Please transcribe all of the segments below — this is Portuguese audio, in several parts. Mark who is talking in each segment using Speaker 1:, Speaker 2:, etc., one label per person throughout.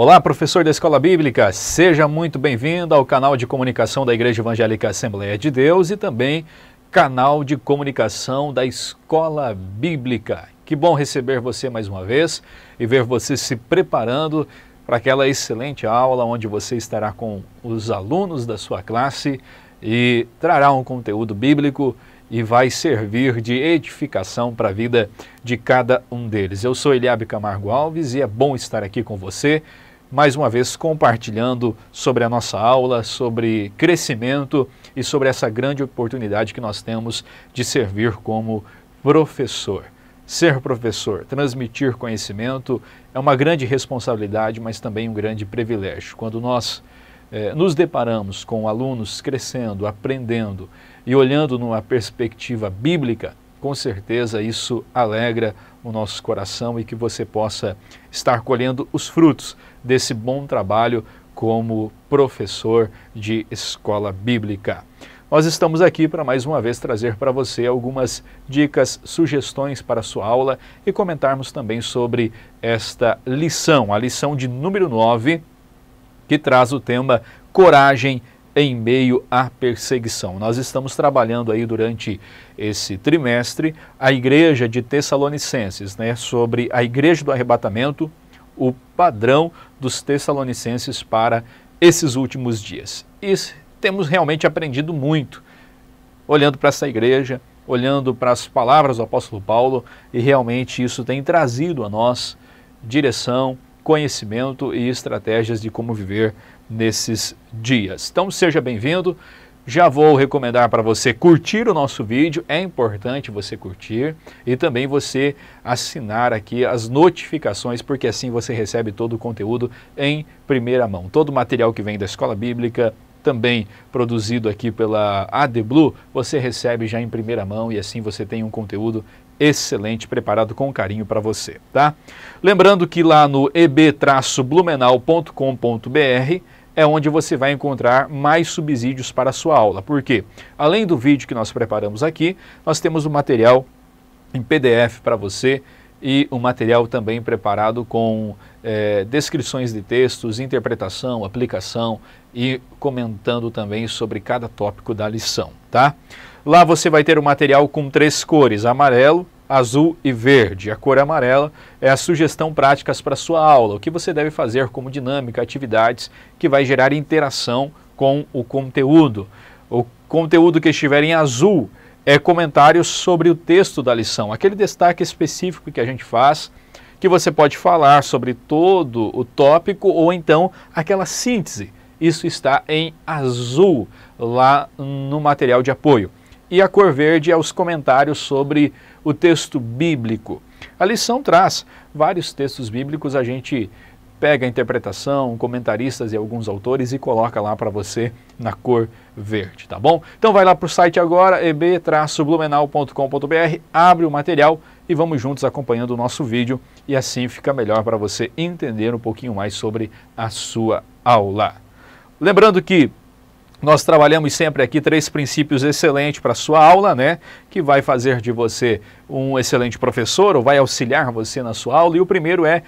Speaker 1: Olá, professor da Escola Bíblica, seja muito bem-vindo ao canal de comunicação da Igreja Evangélica Assembleia de Deus e também canal de comunicação da Escola Bíblica. Que bom receber você mais uma vez e ver você se preparando para aquela excelente aula onde você estará com os alunos da sua classe e trará um conteúdo bíblico e vai servir de edificação para a vida de cada um deles. Eu sou Eliabe Camargo Alves e é bom estar aqui com você mais uma vez compartilhando sobre a nossa aula, sobre crescimento e sobre essa grande oportunidade que nós temos de servir como professor. Ser professor, transmitir conhecimento é uma grande responsabilidade, mas também um grande privilégio. Quando nós eh, nos deparamos com alunos crescendo, aprendendo e olhando numa perspectiva bíblica, com certeza isso alegra o nosso coração e que você possa estar colhendo os frutos desse bom trabalho como professor de escola bíblica. Nós estamos aqui para mais uma vez trazer para você algumas dicas, sugestões para a sua aula e comentarmos também sobre esta lição, a lição de número 9, que traz o tema coragem em meio à perseguição. Nós estamos trabalhando aí durante esse trimestre a igreja de Tessalonicenses, né, sobre a igreja do arrebatamento, o padrão dos Tessalonicenses para esses últimos dias. E temos realmente aprendido muito olhando para essa igreja, olhando para as palavras do apóstolo Paulo, e realmente isso tem trazido a nós direção, conhecimento e estratégias de como viver nesses dias. Então seja bem-vindo. Já vou recomendar para você curtir o nosso vídeo, é importante você curtir e também você assinar aqui as notificações, porque assim você recebe todo o conteúdo em primeira mão. Todo o material que vem da Escola Bíblica, também produzido aqui pela ADBlue, você recebe já em primeira mão e assim você tem um conteúdo excelente preparado com carinho para você, tá? Lembrando que lá no eb-blumenau.com.br é onde você vai encontrar mais subsídios para a sua aula. Porque além do vídeo que nós preparamos aqui, nós temos o um material em PDF para você e o um material também preparado com é, descrições de textos, interpretação, aplicação e comentando também sobre cada tópico da lição, tá? Lá você vai ter o um material com três cores, amarelo, azul e verde. A cor é amarela é a sugestão práticas para sua aula, o que você deve fazer como dinâmica, atividades que vai gerar interação com o conteúdo. O conteúdo que estiver em azul é comentários sobre o texto da lição, aquele destaque específico que a gente faz, que você pode falar sobre todo o tópico ou então aquela síntese. Isso está em azul lá no material de apoio. E a cor verde é os comentários sobre o texto bíblico. A lição traz vários textos bíblicos, a gente pega a interpretação, comentaristas e alguns autores e coloca lá para você na cor verde, tá bom? Então vai lá para o site agora, eb-blumenau.com.br, abre o material e vamos juntos acompanhando o nosso vídeo e assim fica melhor para você entender um pouquinho mais sobre a sua aula. Lembrando que nós trabalhamos sempre aqui três princípios excelentes para a sua aula, né? Que vai fazer de você um excelente professor ou vai auxiliar você na sua aula. E o primeiro é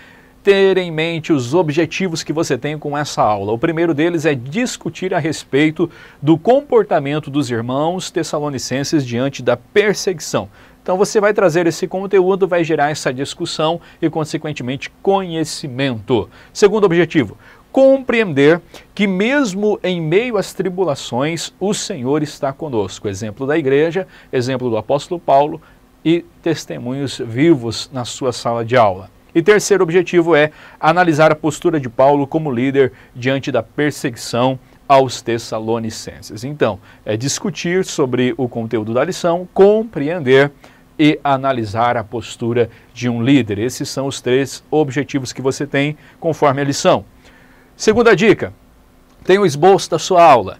Speaker 1: ter em mente os objetivos que você tem com essa aula. O primeiro deles é discutir a respeito do comportamento dos irmãos tessalonicenses diante da perseguição. Então você vai trazer esse conteúdo, vai gerar essa discussão e, consequentemente, conhecimento. Segundo objetivo, compreender que, mesmo em meio às tribulações, o Senhor está conosco. Exemplo da igreja, exemplo do apóstolo Paulo e testemunhos vivos na sua sala de aula. E terceiro objetivo é analisar a postura de Paulo como líder diante da perseguição aos Tessalonicenses. Então, é discutir sobre o conteúdo da lição, compreender e analisar a postura de um líder. Esses são os três objetivos que você tem conforme a lição. Segunda dica, tem o esboço da sua aula.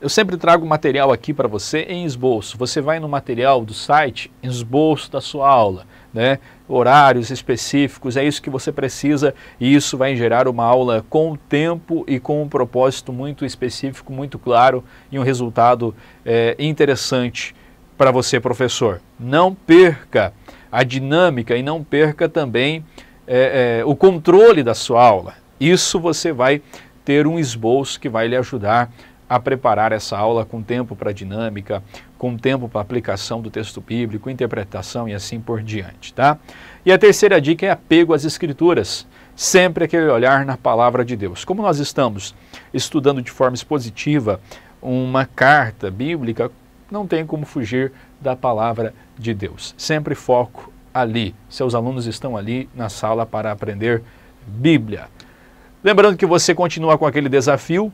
Speaker 1: Eu sempre trago material aqui para você em esboço. Você vai no material do site, esboço da sua aula, né? horários específicos, é isso que você precisa e isso vai gerar uma aula com tempo e com um propósito muito específico, muito claro e um resultado é, interessante para você, professor. Não perca a dinâmica e não perca também é, é, o controle da sua aula. Isso você vai ter um esboço que vai lhe ajudar a preparar essa aula com tempo para dinâmica, com tempo para aplicação do texto bíblico, interpretação e assim por diante, tá? E a terceira dica é apego às escrituras, sempre aquele olhar na palavra de Deus. Como nós estamos estudando de forma expositiva uma carta bíblica, não tem como fugir da palavra de Deus. Sempre foco ali. Seus alunos estão ali na sala para aprender Bíblia. Lembrando que você continua com aquele desafio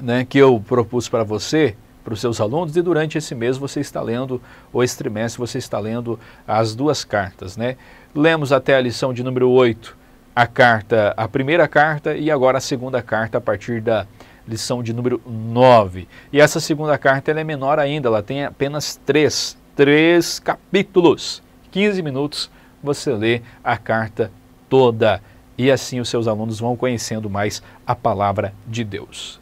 Speaker 1: né, que eu propus para você, para os seus alunos, e durante esse mês você está lendo, ou esse trimestre você está lendo as duas cartas. Né? Lemos até a lição de número 8, a carta, a primeira carta e agora a segunda carta a partir da lição de número 9. E essa segunda carta é menor ainda, ela tem apenas três, três capítulos. 15 minutos você lê a carta toda e assim os seus alunos vão conhecendo mais a palavra de Deus.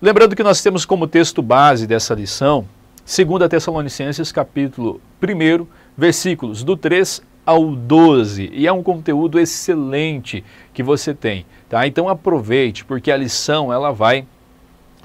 Speaker 1: Lembrando que nós temos como texto base dessa lição 2 Tessalonicenses capítulo 1, versículos do 3 ao 12, e é um conteúdo excelente que você tem, tá? Então aproveite, porque a lição ela vai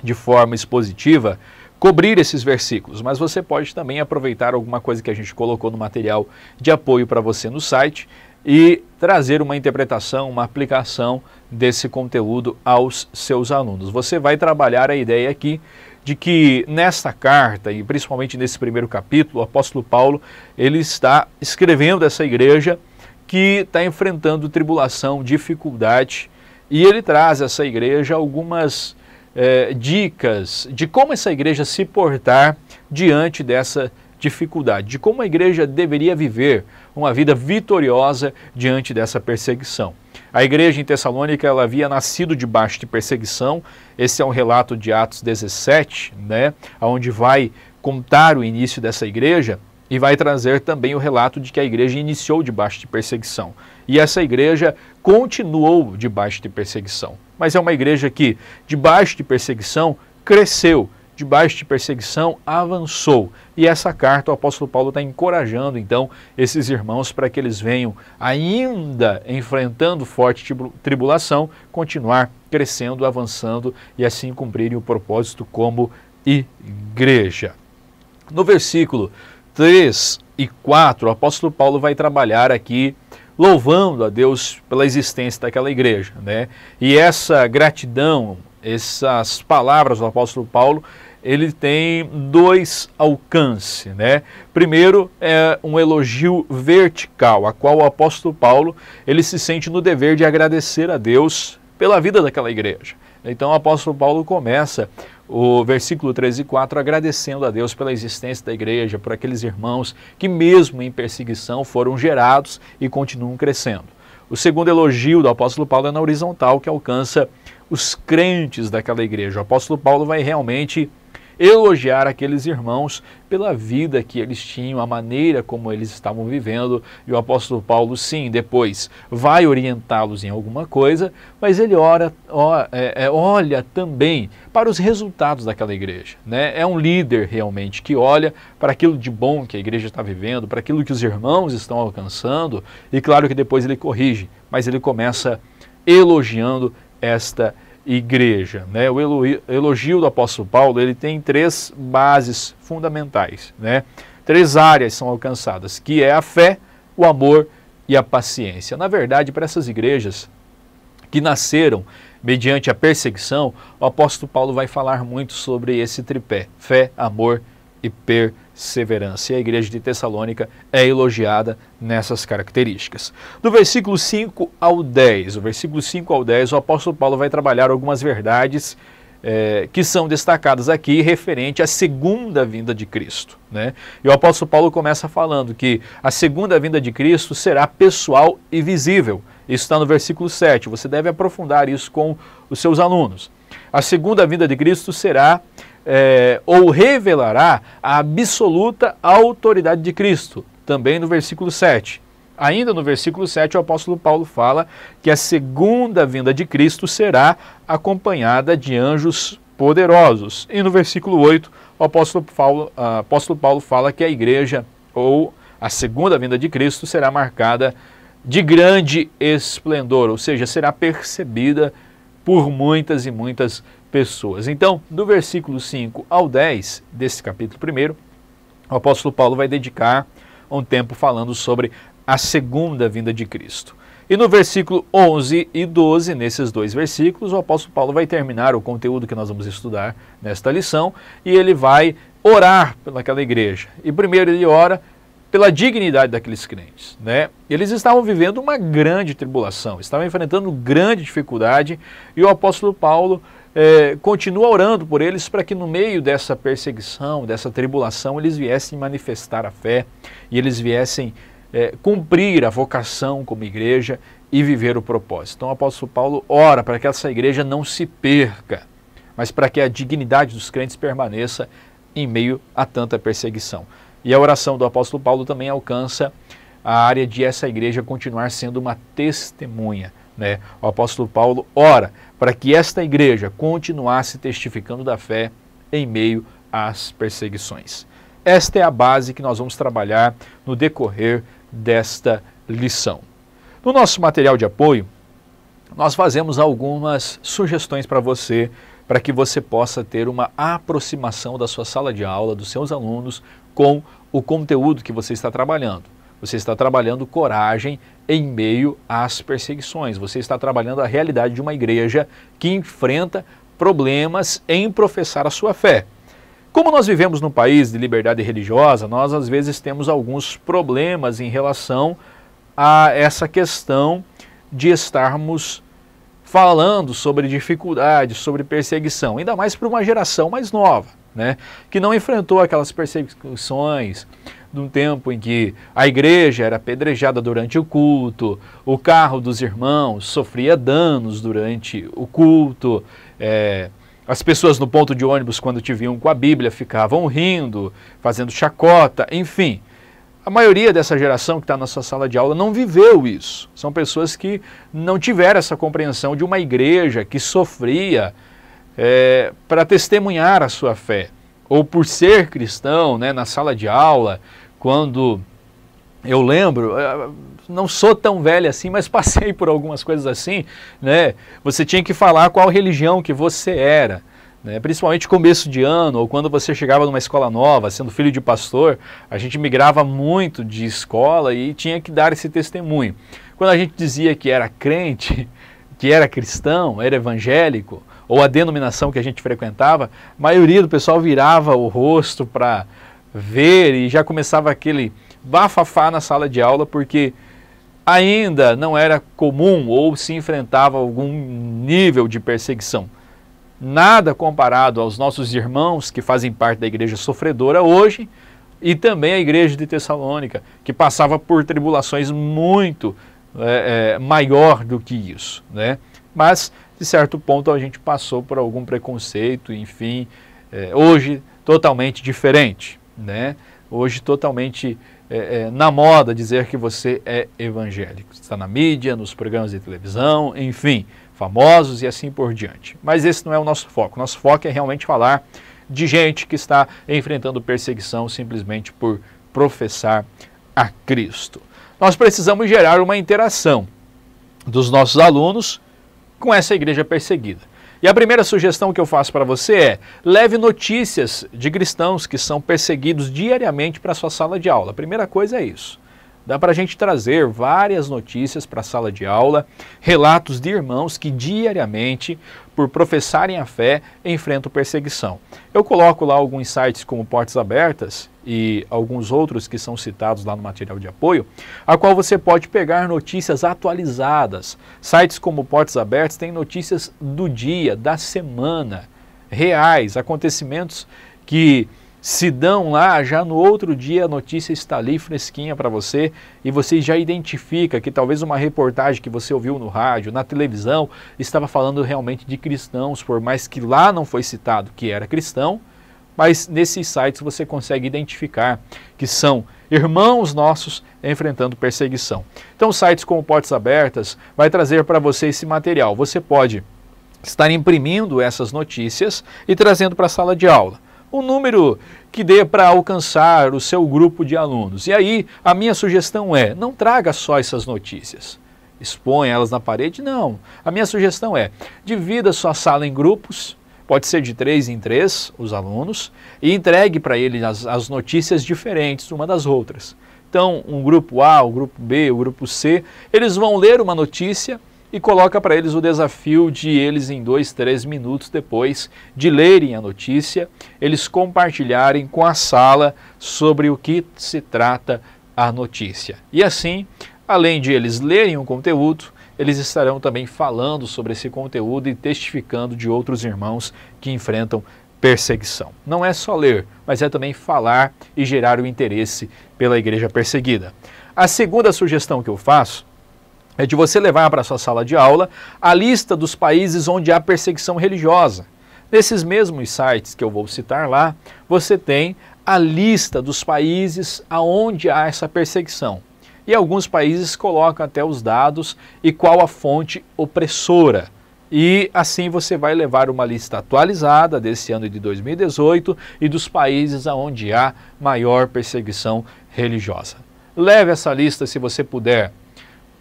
Speaker 1: de forma expositiva cobrir esses versículos, mas você pode também aproveitar alguma coisa que a gente colocou no material de apoio para você no site e trazer uma interpretação, uma aplicação desse conteúdo aos seus alunos. Você vai trabalhar a ideia aqui de que nesta carta e principalmente nesse primeiro capítulo, o apóstolo Paulo, ele está escrevendo essa igreja que está enfrentando tribulação, dificuldade, e ele traz a essa igreja algumas eh, dicas de como essa igreja se portar diante dessa dificuldade dificuldade, de como a igreja deveria viver uma vida vitoriosa diante dessa perseguição. A igreja em Tessalônica ela havia nascido debaixo de perseguição. Esse é um relato de Atos 17, né, onde vai contar o início dessa igreja e vai trazer também o relato de que a igreja iniciou debaixo de perseguição. E essa igreja continuou debaixo de perseguição. Mas é uma igreja que, debaixo de perseguição, cresceu, debaixo de perseguição, avançou. E essa carta o apóstolo Paulo está encorajando então esses irmãos para que eles venham, ainda enfrentando forte tribulação, continuar crescendo, avançando e assim cumprirem o propósito como igreja. No versículo 3 e 4, o apóstolo Paulo vai trabalhar aqui louvando a Deus pela existência daquela igreja, né? E essa gratidão, essas palavras do apóstolo Paulo ele tem dois alcances, né? Primeiro é um elogio vertical, a qual o apóstolo Paulo, ele se sente no dever de agradecer a Deus pela vida daquela igreja. Então o apóstolo Paulo começa o versículo 13 e 4 agradecendo a Deus pela existência da igreja, por aqueles irmãos que mesmo em perseguição foram gerados e continuam crescendo. O segundo elogio do apóstolo Paulo é na horizontal, que alcança os crentes daquela igreja. O apóstolo Paulo vai realmente elogiar aqueles irmãos pela vida que eles tinham, a maneira como eles estavam vivendo. E o apóstolo Paulo, sim, depois vai orientá-los em alguma coisa, mas ele ora, ora é, é, olha também para os resultados daquela igreja. Né? É um líder realmente que olha para aquilo de bom que a igreja está vivendo, para aquilo que os irmãos estão alcançando, e claro que depois ele corrige, mas ele começa elogiando esta igreja igreja. Né? O elogio do apóstolo Paulo ele tem três bases fundamentais. Né? Três áreas são alcançadas, que é a fé, o amor e a paciência. Na verdade, para essas igrejas que nasceram mediante a perseguição, o apóstolo Paulo vai falar muito sobre esse tripé: fé, amor e e perseverança. E a igreja de Tessalônica é elogiada nessas características. Do versículo 5 ao 10, o versículo 5 ao 10, o apóstolo Paulo vai trabalhar algumas verdades é, que são destacadas aqui referente à segunda vinda de Cristo. Né? E o apóstolo Paulo começa falando que a segunda vinda de Cristo será pessoal e visível. Isso está no versículo 7. Você deve aprofundar isso com os seus alunos. A segunda vinda de Cristo será é, ou revelará a absoluta autoridade de Cristo, também no versículo 7. Ainda no versículo 7, o apóstolo Paulo fala que a segunda vinda de Cristo será acompanhada de anjos poderosos. E no versículo 8, o apóstolo Paulo, apóstolo Paulo fala que a igreja ou a segunda vinda de Cristo será marcada de grande esplendor, ou seja, será percebida por muitas e muitas pessoas. Então, do versículo 5 ao 10 desse capítulo 1, o apóstolo Paulo vai dedicar um tempo falando sobre a segunda vinda de Cristo. E no versículo 11 e 12, nesses dois versículos, o apóstolo Paulo vai terminar o conteúdo que nós vamos estudar nesta lição e ele vai orar pelaquela igreja. E primeiro ele ora pela dignidade daqueles crentes, né? Eles estavam vivendo uma grande tribulação, estavam enfrentando grande dificuldade e o apóstolo Paulo é, continua orando por eles para que no meio dessa perseguição, dessa tribulação, eles viessem manifestar a fé e eles viessem é, cumprir a vocação como igreja e viver o propósito. Então o apóstolo Paulo ora para que essa igreja não se perca, mas para que a dignidade dos crentes permaneça em meio a tanta perseguição. E a oração do apóstolo Paulo também alcança a área de essa igreja continuar sendo uma testemunha. Né? O apóstolo Paulo ora para que esta igreja continuasse testificando da fé em meio às perseguições. Esta é a base que nós vamos trabalhar no decorrer desta lição. No nosso material de apoio, nós fazemos algumas sugestões para você, para que você possa ter uma aproximação da sua sala de aula, dos seus alunos, com o conteúdo que você está trabalhando. Você está trabalhando coragem em meio às perseguições. Você está trabalhando a realidade de uma igreja que enfrenta problemas em professar a sua fé. Como nós vivemos num país de liberdade religiosa, nós às vezes temos alguns problemas em relação a essa questão de estarmos falando sobre dificuldades, sobre perseguição, ainda mais para uma geração mais nova né? que não enfrentou aquelas perseguições de um tempo em que a igreja era apedrejada durante o culto, o carro dos irmãos sofria danos durante o culto, é, as pessoas no ponto de ônibus, quando te viam com a Bíblia, ficavam rindo, fazendo chacota, enfim. A maioria dessa geração que está na sua sala de aula não viveu isso. São pessoas que não tiveram essa compreensão de uma igreja que sofria é, para testemunhar a sua fé, ou por ser cristão, né, na sala de aula, quando eu lembro, é, não sou tão velho assim, mas passei por algumas coisas assim, né? Você tinha que falar qual religião que você era, né? Principalmente começo de ano ou quando você chegava numa escola nova, sendo filho de pastor, a gente migrava muito de escola e tinha que dar esse testemunho. Quando a gente dizia que era crente, que era cristão, era evangélico, ou a denominação que a gente frequentava, a maioria do pessoal virava o rosto para ver e já começava aquele bafafá na sala de aula, porque ainda não era comum ou se enfrentava algum nível de perseguição. Nada comparado aos nossos irmãos que fazem parte da igreja sofredora hoje e também a igreja de Tessalônica, que passava por tribulações muito é, é, maior do que isso. Né? Mas de certo ponto a gente passou por algum preconceito, enfim, é, hoje totalmente diferente, né? Hoje totalmente é, é, na moda dizer que você é evangélico. Está na mídia, nos programas de televisão, enfim, famosos e assim por diante. Mas esse não é o nosso foco. Nosso foco é realmente falar de gente que está enfrentando perseguição simplesmente por professar a Cristo. Nós precisamos gerar uma interação dos nossos alunos com essa igreja perseguida. E a primeira sugestão que eu faço para você é: leve notícias de cristãos que são perseguidos diariamente para sua sala de aula. A primeira coisa é isso. Dá para a gente trazer várias notícias para a sala de aula, relatos de irmãos que diariamente, por professarem a fé, enfrentam perseguição. Eu coloco lá alguns sites como Portas Abertas e alguns outros que são citados lá no material de apoio, a qual você pode pegar notícias atualizadas. Sites como Portas Abertas têm notícias do dia, da semana, reais, acontecimentos que se dão lá, já no outro dia a notícia está ali fresquinha para você e você já identifica que talvez uma reportagem que você ouviu no rádio, na televisão, estava falando realmente de cristãos, por mais que lá não foi citado que era cristão, mas nesses sites você consegue identificar que são irmãos nossos enfrentando perseguição. Então, sites como Portas Abertas vai trazer para você esse material. Você pode estar imprimindo essas notícias e trazendo para a sala de aula o número que dê para alcançar o seu grupo de alunos. E aí, a minha sugestão é: não traga só essas notícias. Expõe elas na parede? Não. A minha sugestão é: divida sua sala em grupos, pode ser de três em três, os alunos, e entregue para eles as, as notícias diferentes uma das outras. Então, um grupo A, o um grupo B, o um grupo C, eles vão ler uma notícia e coloca para eles o desafio de eles, em dois, três minutos depois de lerem a notícia, eles compartilharem com a sala sobre o que se trata a notícia. E assim, além de eles lerem o conteúdo, eles estarão também falando sobre esse conteúdo e testificando de outros irmãos que enfrentam perseguição. Não é só ler, mas é também falar e gerar o interesse pela igreja perseguida. A segunda sugestão que eu faço é de você levar para sua sala de aula a lista dos países onde há perseguição religiosa. Nesses mesmos sites que eu vou citar lá, você tem a lista dos países aonde há essa perseguição. E alguns países colocam até os dados e qual a fonte opressora. E assim você vai levar uma lista atualizada desse ano de 2018 e dos países aonde há maior perseguição religiosa. Leve essa lista se você puder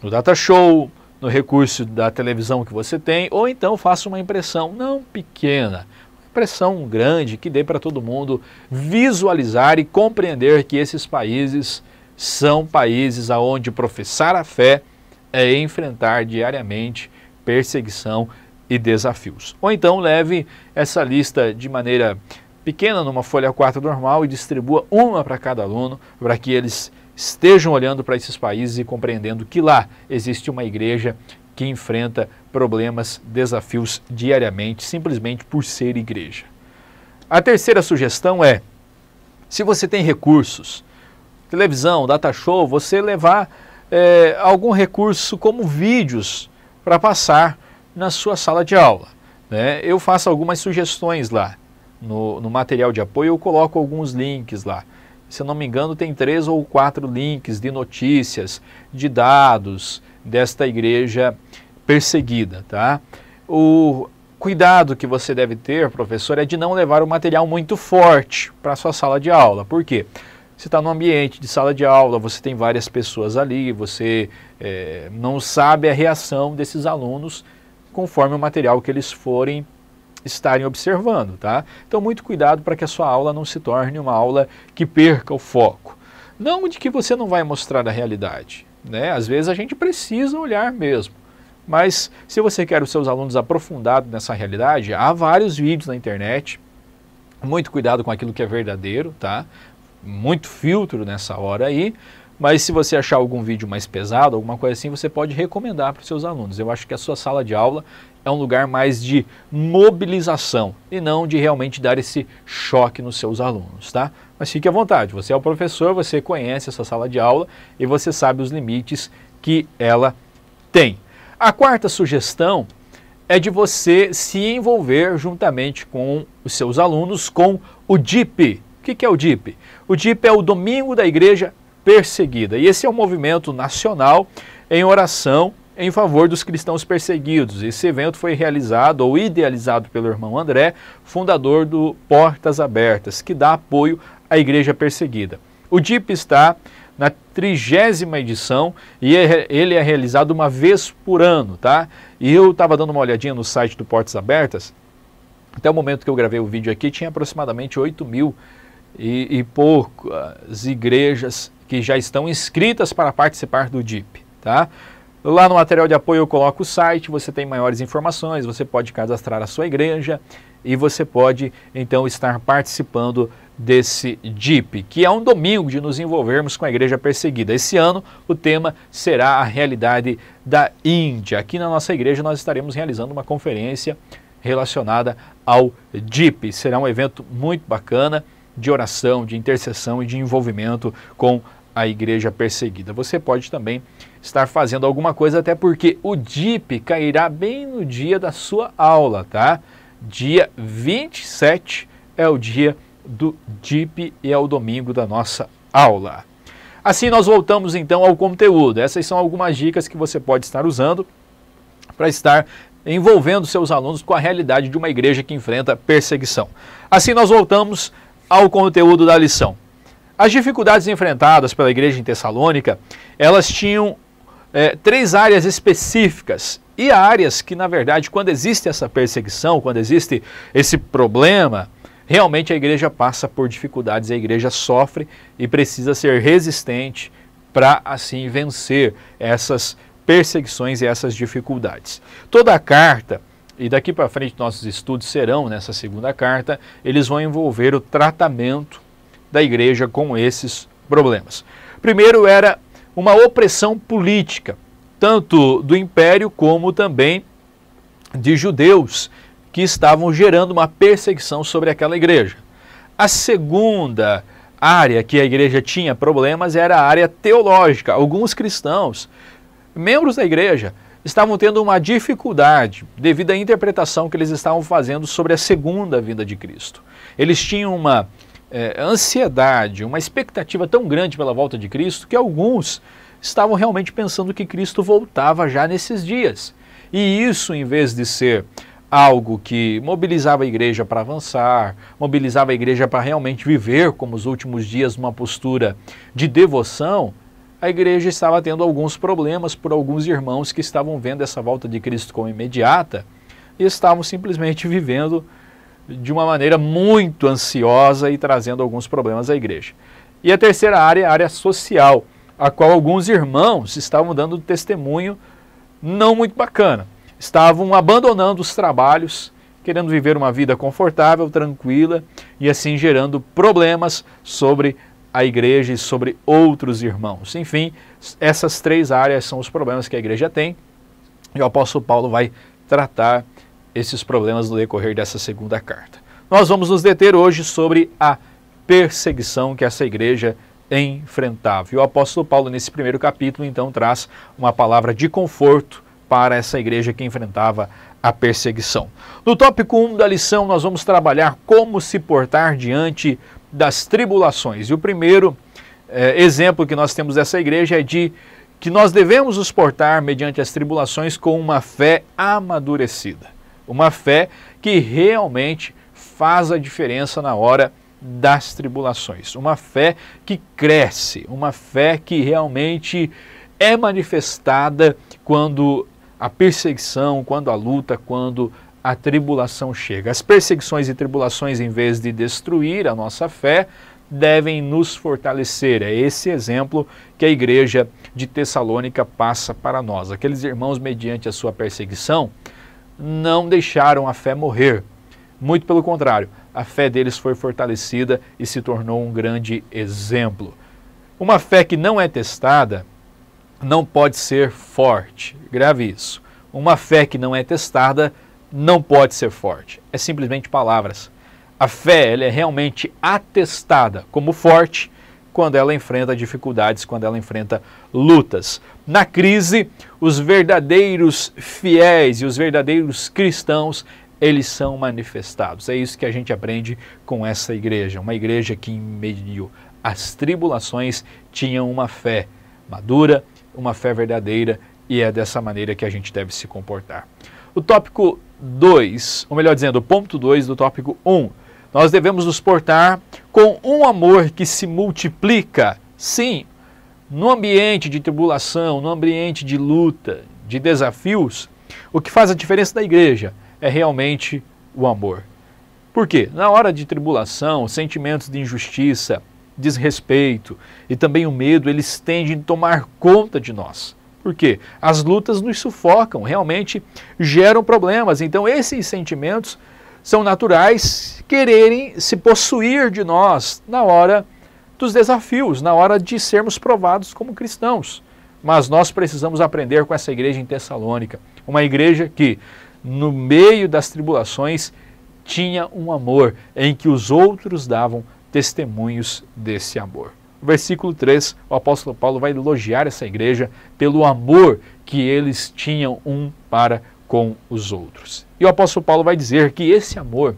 Speaker 1: no data show, no recurso da televisão que você tem, ou então faça uma impressão não pequena, uma impressão grande que dê para todo mundo visualizar e compreender que esses países são países aonde professar a fé é enfrentar diariamente perseguição e desafios. Ou então leve essa lista de maneira pequena numa folha 4 normal e distribua uma para cada aluno para que eles estejam olhando para esses países e compreendendo que lá existe uma igreja que enfrenta problemas, desafios diariamente, simplesmente por ser igreja. A terceira sugestão é: se você tem recursos, televisão, data show, você levar é, algum recurso como vídeos para passar na sua sala de aula. Né? Eu faço algumas sugestões lá. No, no material de apoio eu coloco alguns links lá se não me engano, tem três ou quatro links de notícias, de dados desta igreja perseguida, tá? O cuidado que você deve ter, professor, é de não levar um material muito forte para sua sala de aula. Por quê? Você está no ambiente de sala de aula, você tem várias pessoas ali, você é, não sabe a reação desses alunos conforme o material que eles forem estarem observando, tá? Então, muito cuidado para que a sua aula não se torne uma aula que perca o foco. Não de que você não vai mostrar a realidade, né? Às vezes a gente precisa olhar mesmo. Mas se você quer os seus alunos aprofundados nessa realidade, há vários vídeos na internet. Muito cuidado com aquilo que é verdadeiro, tá? Muito filtro nessa hora aí mas se você achar algum vídeo mais pesado, alguma coisa assim, você pode recomendar para os seus alunos. Eu acho que a sua sala de aula é um lugar mais de mobilização e não de realmente dar esse choque nos seus alunos, tá? Mas fique à vontade, você é o professor, você conhece essa sala de aula e você sabe os limites que ela tem. A quarta sugestão é de você se envolver juntamente com os seus alunos com o DIP. O que é o DIP? O DIP é o Domingo da Igreja perseguida. E esse é um movimento nacional em oração em favor dos cristãos perseguidos. Esse evento foi realizado ou idealizado pelo irmão André, fundador do Portas Abertas, que dá apoio à igreja perseguida. O DIP está na trigésima edição e é ele é realizado uma vez por ano, tá? E eu estava dando uma olhadinha no site do Portas Abertas, até o momento que eu gravei o vídeo aqui, tinha aproximadamente 8 mil e, e poucas igrejas que já estão inscritas para participar do DIP, tá? Lá no material de apoio eu coloco o site, você tem maiores informações, você pode cadastrar a sua igreja e você pode então estar participando desse DIP, que é um domingo de nos envolvermos com a igreja perseguida. Esse ano o tema será a realidade da Índia. Aqui na nossa igreja nós estaremos realizando uma conferência relacionada ao DIP. Será um evento muito bacana de oração, de intercessão e de envolvimento com a igreja perseguida. Você pode também estar fazendo alguma coisa, até porque o DIP cairá bem no dia da sua aula, tá? Dia 27 é o dia do DIP e é o domingo da nossa aula. Assim, nós voltamos então ao conteúdo. Essas são algumas dicas que você pode estar usando para estar envolvendo seus alunos com a realidade de uma igreja que enfrenta perseguição. Assim, nós voltamos ao conteúdo da lição. As dificuldades enfrentadas pela igreja em Tessalônica, elas tinham é, três áreas específicas e áreas que, na verdade, quando existe essa perseguição, quando existe esse problema, realmente a igreja passa por dificuldades, a igreja sofre e precisa ser resistente para, assim, vencer essas perseguições e essas dificuldades. Toda a carta, e daqui para frente nossos estudos serão nessa segunda carta, eles vão envolver o tratamento da igreja com esses problemas. Primeiro era uma opressão política, tanto do império como também de judeus que estavam gerando uma perseguição sobre aquela igreja. A segunda área que a igreja tinha problemas era a área teológica. Alguns cristãos, membros da igreja, estavam tendo uma dificuldade devido à interpretação que eles estavam fazendo sobre a segunda vinda de Cristo. Eles tinham uma é, ansiedade, uma expectativa tão grande pela volta de Cristo que alguns estavam realmente pensando que Cristo voltava já nesses dias. E isso, em vez de ser algo que mobilizava a igreja para avançar, mobilizava a igreja para realmente viver como os últimos dias numa postura de devoção, a igreja estava tendo alguns problemas por alguns irmãos que estavam vendo essa volta de Cristo como imediata e estavam simplesmente vivendo de uma maneira muito ansiosa e trazendo alguns problemas à igreja. E a terceira área, a área social, a qual alguns irmãos estavam dando testemunho não muito bacana. Estavam abandonando os trabalhos, querendo viver uma vida confortável, tranquila e assim gerando problemas sobre a igreja e sobre outros irmãos. Enfim, essas três áreas são os problemas que a igreja tem e o apóstolo Paulo vai tratar esses problemas no decorrer dessa segunda carta. Nós vamos nos deter hoje sobre a perseguição que essa igreja enfrentava. E o apóstolo Paulo, nesse primeiro capítulo, então, traz uma palavra de conforto para essa igreja que enfrentava a perseguição. No tópico 1 um da lição, nós vamos trabalhar como se portar diante das tribulações. E o primeiro eh, exemplo que nós temos dessa igreja é de que nós devemos nos portar mediante as tribulações com uma fé amadurecida uma fé que realmente faz a diferença na hora das tribulações, uma fé que cresce, uma fé que realmente é manifestada quando a perseguição, quando a luta, quando a tribulação chega. As perseguições e tribulações, em vez de destruir a nossa fé, devem nos fortalecer. É esse exemplo que a igreja de Tessalônica passa para nós. Aqueles irmãos, mediante a sua perseguição, não deixaram a fé morrer. Muito pelo contrário, a fé deles foi fortalecida e se tornou um grande exemplo. Uma fé que não é testada não pode ser forte. Grave isso. Uma fé que não é testada não pode ser forte. É simplesmente palavras. A fé ela é realmente atestada como forte quando ela enfrenta dificuldades, quando ela enfrenta lutas. Na crise, os verdadeiros fiéis e os verdadeiros cristãos, eles são manifestados. É isso que a gente aprende com essa igreja, uma igreja que em meio às tribulações tinha uma fé madura, uma fé verdadeira, e é dessa maneira que a gente deve se comportar. O tópico 2, ou melhor dizendo, o ponto 2 do tópico 1, um, nós devemos nos portar com um amor que se multiplica, sim, no ambiente de tribulação, no ambiente de luta, de desafios. O que faz a diferença da igreja é realmente o amor. Por quê? Na hora de tribulação, sentimentos de injustiça, desrespeito e também o medo, eles tendem a tomar conta de nós. Por quê? As lutas nos sufocam, realmente geram problemas. Então, esses sentimentos são naturais quererem se possuir de nós na hora dos desafios, na hora de sermos provados como cristãos. Mas nós precisamos aprender com essa igreja em Tessalônica, uma igreja que, no meio das tribulações, tinha um amor em que os outros davam testemunhos desse amor. Versículo 3, o apóstolo Paulo vai elogiar essa igreja pelo amor que eles tinham um para com os outros. E o apóstolo Paulo vai dizer que esse amor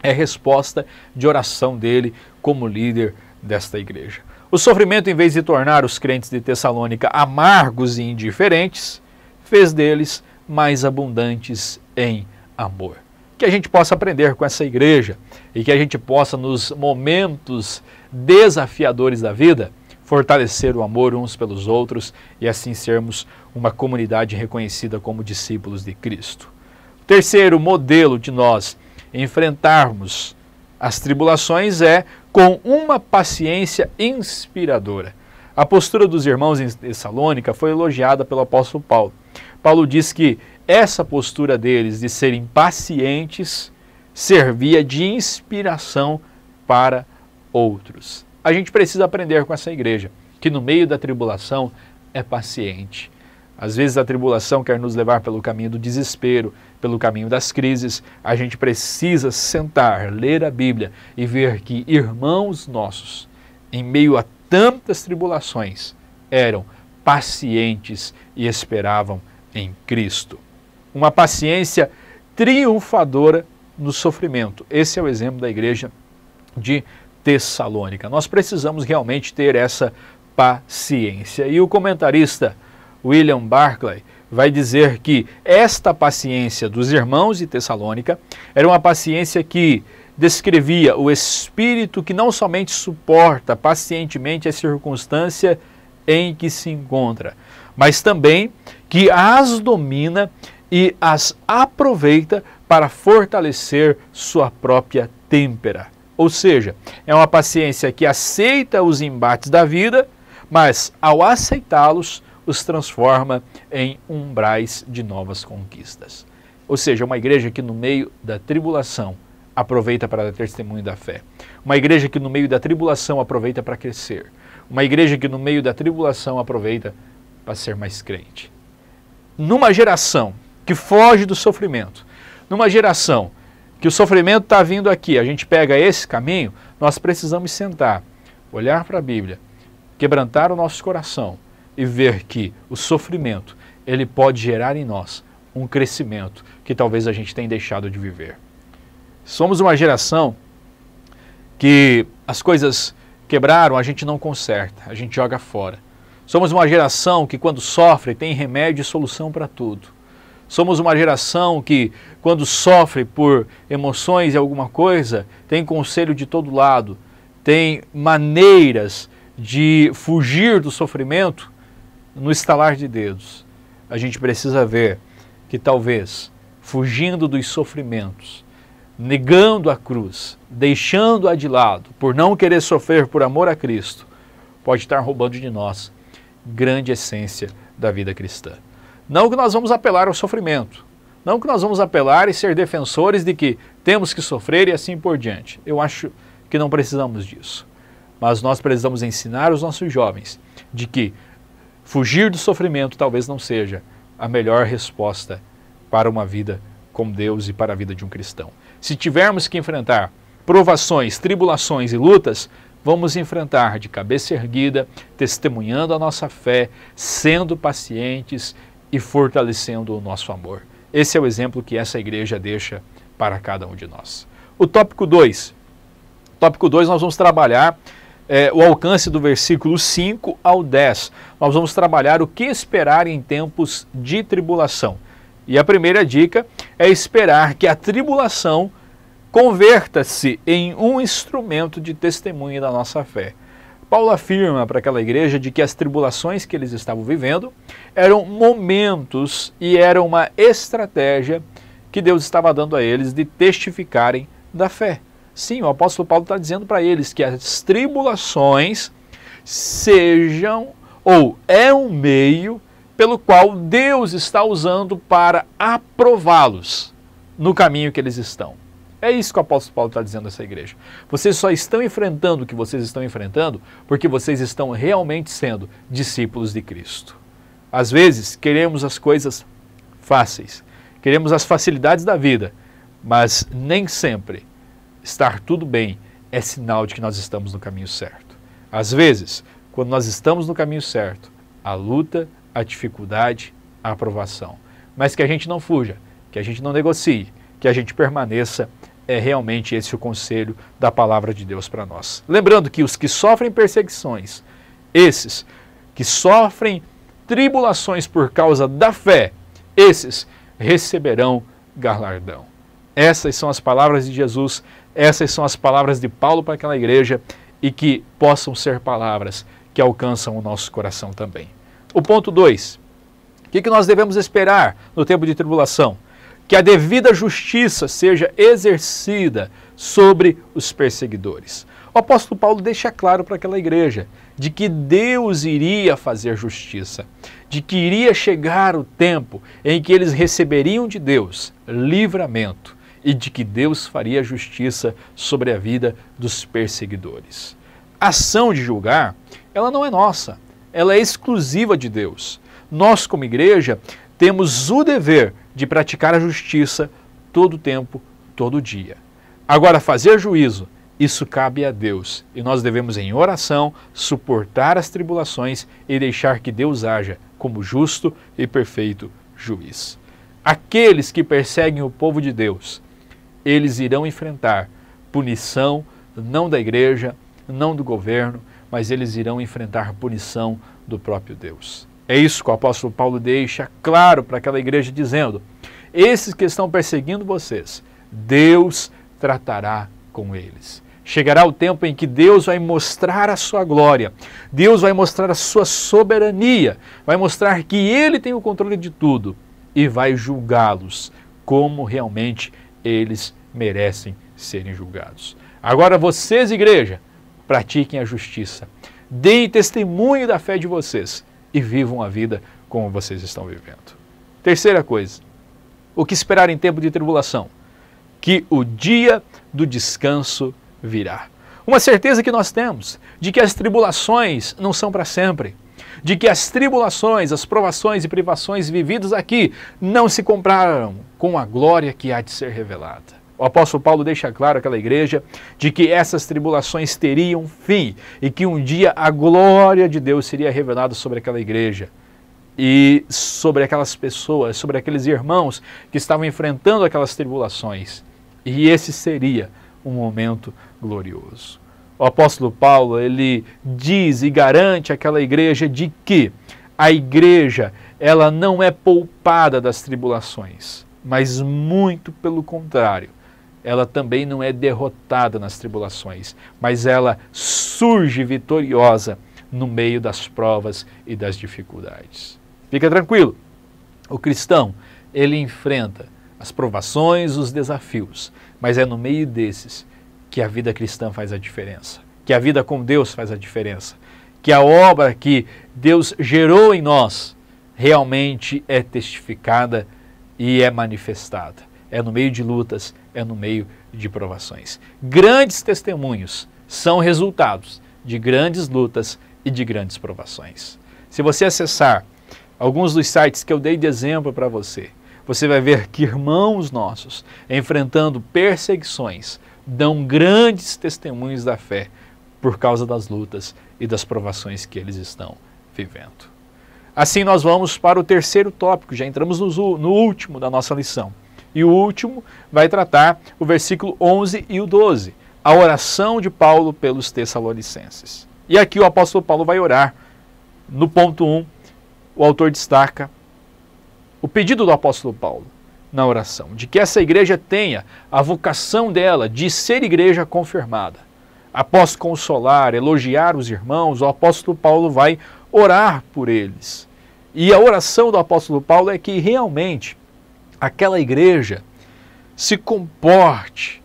Speaker 1: é resposta de oração dele como líder desta igreja. O sofrimento, em vez de tornar os crentes de Tessalônica amargos e indiferentes, fez deles mais abundantes em amor. Que a gente possa aprender com essa igreja e que a gente possa, nos momentos desafiadores da vida, fortalecer o amor uns pelos outros e assim sermos uma comunidade reconhecida como discípulos de Cristo. O terceiro modelo de nós enfrentarmos as tribulações é com uma paciência inspiradora. A postura dos irmãos em Salônica foi elogiada pelo apóstolo Paulo. Paulo diz que essa postura deles de serem pacientes servia de inspiração para outros a gente precisa aprender com essa igreja, que no meio da tribulação é paciente. Às vezes a tribulação quer nos levar pelo caminho do desespero, pelo caminho das crises. A gente precisa sentar, ler a Bíblia e ver que irmãos nossos, em meio a tantas tribulações, eram pacientes e esperavam em Cristo. Uma paciência triunfadora no sofrimento. Esse é o exemplo da igreja de Tessalônica. Nós precisamos realmente ter essa paciência. E o comentarista William Barclay vai dizer que esta paciência dos irmãos de Tessalônica era uma paciência que descrevia o espírito que não somente suporta pacientemente a circunstância em que se encontra, mas também que as domina e as aproveita para fortalecer sua própria têmpera. Ou seja, é uma paciência que aceita os embates da vida, mas ao aceitá-los, os transforma em umbrais de novas conquistas. Ou seja, uma igreja que no meio da tribulação aproveita para dar testemunho da fé. Uma igreja que no meio da tribulação aproveita para crescer. Uma igreja que no meio da tribulação aproveita para ser mais crente. Numa geração que foge do sofrimento, numa geração que o sofrimento está vindo aqui, a gente pega esse caminho, nós precisamos sentar, olhar para a Bíblia, quebrantar o nosso coração e ver que o sofrimento, ele pode gerar em nós um crescimento que talvez a gente tenha deixado de viver. Somos uma geração que as coisas quebraram, a gente não conserta, a gente joga fora. Somos uma geração que, quando sofre, tem remédio e solução para tudo. Somos uma geração que, quando sofre por emoções e alguma coisa, tem conselho de todo lado, tem maneiras de fugir do sofrimento no estalar de dedos. A gente precisa ver que talvez fugindo dos sofrimentos, negando a cruz, deixando-a de lado, por não querer sofrer por amor a Cristo, pode estar roubando de nós grande essência da vida cristã. Não que nós vamos apelar ao sofrimento. Não que nós vamos apelar e ser defensores de que temos que sofrer e assim por diante. Eu acho que não precisamos disso. Mas nós precisamos ensinar os nossos jovens de que fugir do sofrimento talvez não seja a melhor resposta para uma vida com Deus e para a vida de um cristão. Se tivermos que enfrentar provações, tribulações e lutas, vamos enfrentar de cabeça erguida, testemunhando a nossa fé, sendo pacientes e fortalecendo o nosso amor. Esse é o exemplo que essa igreja deixa para cada um de nós. O tópico 2. Tópico 2, nós vamos trabalhar é, o alcance do versículo 5 ao 10. Nós vamos trabalhar o que esperar em tempos de tribulação. E a primeira dica é esperar que a tribulação converta-se em um instrumento de testemunho da nossa fé. Paulo afirma para aquela igreja de que as tribulações que eles estavam vivendo eram momentos e era uma estratégia que Deus estava dando a eles de testificarem da fé. Sim, o apóstolo Paulo está dizendo para eles que as tribulações sejam ou é um meio pelo qual Deus está usando para aprová-los no caminho que eles estão. É isso que o apóstolo Paulo está dizendo a essa igreja. Vocês só estão enfrentando o que vocês estão enfrentando porque vocês estão realmente sendo discípulos de Cristo. Às vezes, queremos as coisas fáceis, queremos as facilidades da vida, mas nem sempre estar tudo bem é sinal de que nós estamos no caminho certo. Às vezes, quando nós estamos no caminho certo, a luta, a dificuldade, a aprovação. Mas que a gente não fuja, que a gente não negocie, que a gente permaneça é realmente esse o conselho da palavra de Deus para nós. Lembrando que os que sofrem perseguições, esses que sofrem tribulações por causa da fé, esses receberão galardão. Essas são as palavras de Jesus, essas são as palavras de Paulo para aquela igreja e que possam ser palavras que alcançam o nosso coração também. O ponto 2. O que, que nós devemos esperar no tempo de tribulação? que a devida justiça seja exercida sobre os perseguidores. O apóstolo Paulo deixa claro para aquela igreja de que Deus iria fazer justiça, de que iria chegar o tempo em que eles receberiam de Deus livramento e de que Deus faria justiça sobre a vida dos perseguidores. A ação de julgar, ela não é nossa, ela é exclusiva de Deus. Nós, como igreja, temos o dever de praticar a justiça todo tempo, todo dia. Agora, fazer juízo, isso cabe a Deus e nós devemos, em oração, suportar as tribulações e deixar que Deus haja como justo e perfeito juiz. Aqueles que perseguem o povo de Deus, eles irão enfrentar punição não da igreja, não do governo, mas eles irão enfrentar punição do próprio Deus. É isso que o apóstolo Paulo deixa claro para aquela igreja, dizendo: esses que estão perseguindo vocês, Deus tratará com eles. Chegará o tempo em que Deus vai mostrar a sua glória, Deus vai mostrar a sua soberania, vai mostrar que Ele tem o controle de tudo e vai julgá-los como realmente eles merecem serem julgados. Agora, vocês, igreja, pratiquem a justiça, deem testemunho da fé de vocês e vivam a vida como vocês estão vivendo. Terceira coisa, o que esperar em tempo de tribulação? Que o dia do descanso virá. Uma certeza que nós temos de que as tribulações não são para sempre, de que as tribulações, as provações e privações vividas aqui não se compraram com a glória que há de ser revelada. O apóstolo Paulo deixa claro àquela igreja de que essas tribulações teriam fim e que um dia a glória de Deus seria revelada sobre aquela igreja e sobre aquelas pessoas, sobre aqueles irmãos que estavam enfrentando aquelas tribulações. E esse seria um momento glorioso. O apóstolo Paulo, ele diz e garante àquela igreja de que a igreja, ela não é poupada das tribulações, mas muito pelo contrário ela também não é derrotada nas tribulações, mas ela surge vitoriosa no meio das provas e das dificuldades. Fica tranquilo, o cristão, ele enfrenta as provações, os desafios, mas é no meio desses que a vida cristã faz a diferença, que a vida com Deus faz a diferença, que a obra que Deus gerou em nós realmente é testificada e é manifestada. É no meio de lutas, é no meio de provações. Grandes testemunhos são resultados de grandes lutas e de grandes provações. Se você acessar alguns dos sites que eu dei de exemplo para você, você vai ver que irmãos nossos enfrentando perseguições dão grandes testemunhos da fé por causa das lutas e das provações que eles estão vivendo. Assim, nós vamos para o terceiro tópico, já entramos no último da nossa lição e o último vai tratar o versículo 11 e o 12, a oração de Paulo pelos Tessalonicenses. E aqui o apóstolo Paulo vai orar. No ponto 1, o autor destaca o pedido do apóstolo Paulo na oração, de que essa igreja tenha a vocação dela de ser igreja confirmada. Após consolar, elogiar os irmãos, o apóstolo Paulo vai orar por eles. E a oração do apóstolo Paulo é que realmente aquela igreja se comporte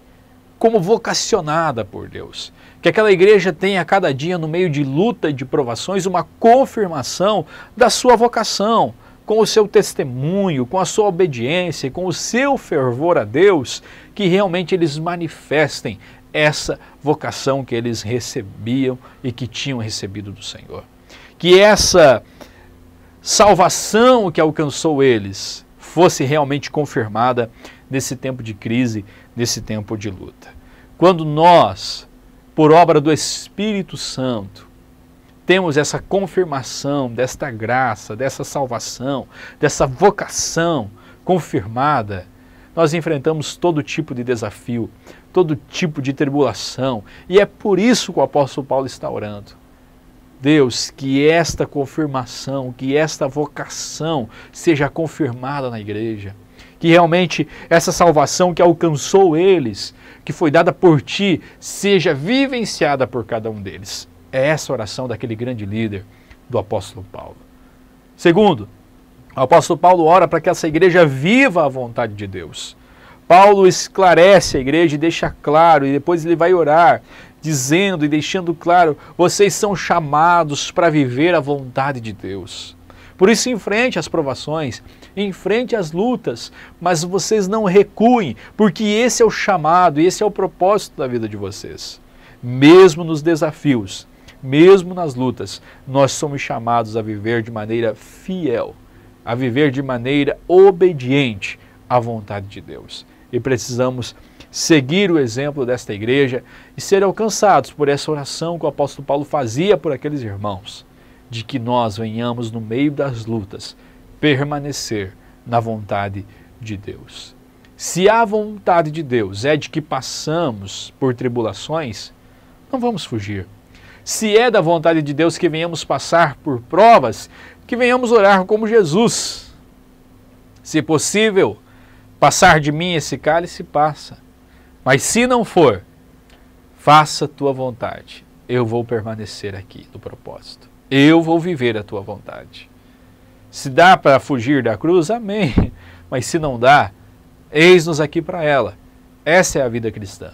Speaker 1: como vocacionada por Deus. Que aquela igreja tenha cada dia, no meio de luta e de provações, uma confirmação da sua vocação, com o seu testemunho, com a sua obediência, com o seu fervor a Deus, que realmente eles manifestem essa vocação que eles recebiam e que tinham recebido do Senhor. Que essa salvação que alcançou eles fosse realmente confirmada nesse tempo de crise, nesse tempo de luta. Quando nós, por obra do Espírito Santo, temos essa confirmação desta graça, dessa salvação, dessa vocação confirmada, nós enfrentamos todo tipo de desafio, todo tipo de tribulação, e é por isso que o apóstolo Paulo está orando. Deus, que esta confirmação, que esta vocação seja confirmada na igreja. Que realmente essa salvação que alcançou eles, que foi dada por ti, seja vivenciada por cada um deles. É essa oração daquele grande líder, do apóstolo Paulo. Segundo, o apóstolo Paulo ora para que essa igreja viva a vontade de Deus. Paulo esclarece a igreja e deixa claro, e depois ele vai orar dizendo e deixando claro: vocês são chamados para viver a vontade de Deus. Por isso, enfrente as provações, enfrente as lutas, mas vocês não recuem, porque esse é o chamado, esse é o propósito da vida de vocês. Mesmo nos desafios, mesmo nas lutas, nós somos chamados a viver de maneira fiel, a viver de maneira obediente à vontade de Deus. E precisamos seguir o exemplo desta igreja e ser alcançados por essa oração que o apóstolo Paulo fazia por aqueles irmãos, de que nós venhamos no meio das lutas permanecer na vontade de Deus. Se a vontade de Deus é de que passamos por tribulações, não vamos fugir. Se é da vontade de Deus que venhamos passar por provas, que venhamos orar como Jesus. Se possível, passar de mim esse cálice, passa. Mas se não for, faça tua vontade. Eu vou permanecer aqui no propósito. Eu vou viver a tua vontade. Se dá para fugir da cruz, amém. Mas se não dá, eis-nos aqui para ela. Essa é a vida cristã.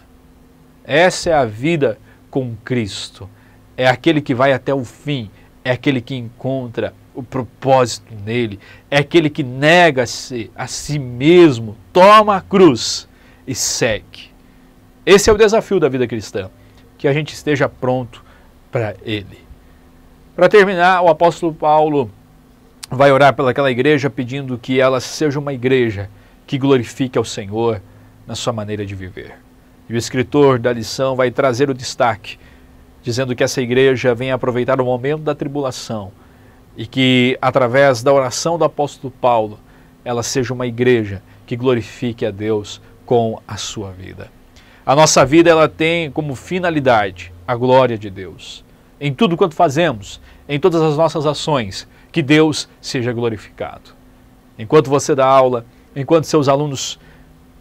Speaker 1: Essa é a vida com Cristo. É aquele que vai até o fim, é aquele que encontra o propósito nele, é aquele que nega-se a si mesmo, toma a cruz e segue. Esse é o desafio da vida cristã, que a gente esteja pronto para ele. Para terminar, o apóstolo Paulo vai orar pelaquela igreja pedindo que ela seja uma igreja que glorifique ao Senhor na sua maneira de viver. E o escritor da lição vai trazer o destaque, dizendo que essa igreja vem aproveitar o momento da tribulação e que, através da oração do apóstolo Paulo, ela seja uma igreja que glorifique a Deus com a sua vida. A nossa vida ela tem como finalidade a glória de Deus. Em tudo quanto fazemos, em todas as nossas ações, que Deus seja glorificado. Enquanto você dá aula, enquanto seus alunos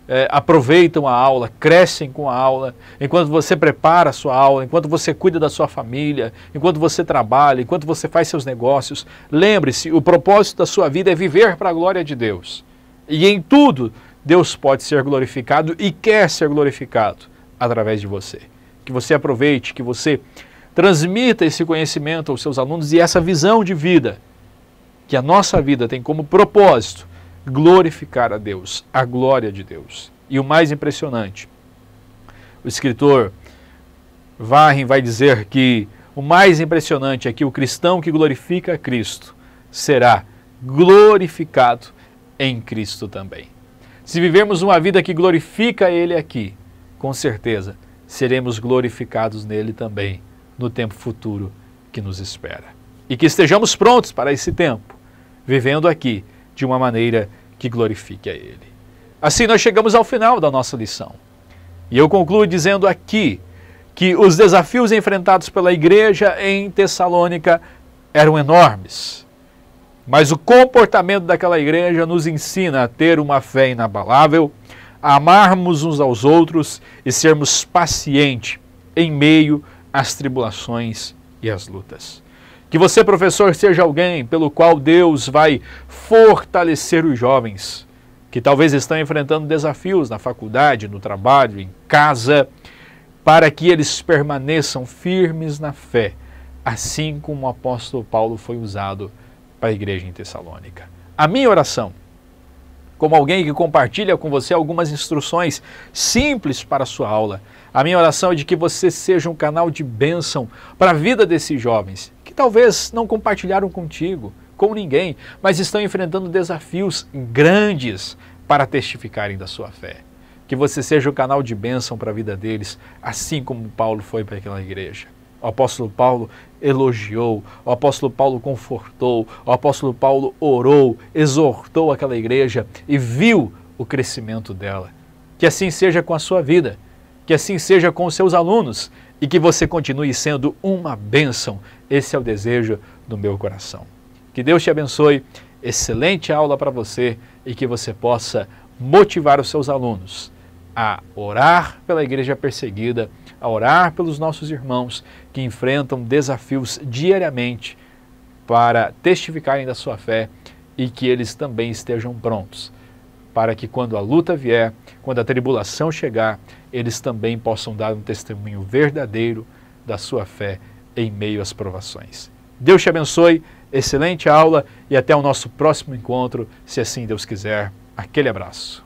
Speaker 1: é, aproveitam a aula, crescem com a aula, enquanto você prepara a sua aula, enquanto você cuida da sua família, enquanto você trabalha, enquanto você faz seus negócios. Lembre-se, o propósito da sua vida é viver para a glória de Deus. E em tudo Deus pode ser glorificado e quer ser glorificado através de você. Que você aproveite, que você transmita esse conhecimento aos seus alunos e essa visão de vida, que a nossa vida tem como propósito glorificar a Deus, a glória de Deus. E o mais impressionante, o escritor Varren vai dizer que o mais impressionante é que o cristão que glorifica a Cristo será glorificado em Cristo também. Se vivermos uma vida que glorifica Ele aqui, com certeza seremos glorificados nele também no tempo futuro que nos espera. E que estejamos prontos para esse tempo, vivendo aqui de uma maneira que glorifique a Ele. Assim nós chegamos ao final da nossa lição. E eu concluo dizendo aqui que os desafios enfrentados pela igreja em Tessalônica eram enormes. Mas o comportamento daquela igreja nos ensina a ter uma fé inabalável, a amarmos uns aos outros e sermos pacientes em meio às tribulações e às lutas. Que você, professor, seja alguém pelo qual Deus vai fortalecer os jovens que talvez estão enfrentando desafios na faculdade, no trabalho, em casa, para que eles permaneçam firmes na fé, assim como o apóstolo Paulo foi usado para a igreja em Tessalônica. A minha oração, como alguém que compartilha com você algumas instruções simples para a sua aula, a minha oração é de que você seja um canal de bênção para a vida desses jovens que talvez não compartilharam contigo, com ninguém, mas estão enfrentando desafios grandes para testificarem da sua fé. Que você seja o canal de bênção para a vida deles, assim como Paulo foi para aquela igreja. O apóstolo Paulo elogiou, o apóstolo Paulo confortou, o apóstolo Paulo orou, exortou aquela igreja e viu o crescimento dela. Que assim seja com a sua vida, que assim seja com os seus alunos e que você continue sendo uma bênção. Esse é o desejo do meu coração. Que Deus te abençoe, excelente aula para você e que você possa motivar os seus alunos a orar pela igreja perseguida, a orar pelos nossos irmãos que enfrentam desafios diariamente para testificarem da sua fé e que eles também estejam prontos para que quando a luta vier, quando a tribulação chegar, eles também possam dar um testemunho verdadeiro da sua fé em meio às provações. Deus te abençoe, excelente aula e até o nosso próximo encontro, se assim Deus quiser. Aquele abraço.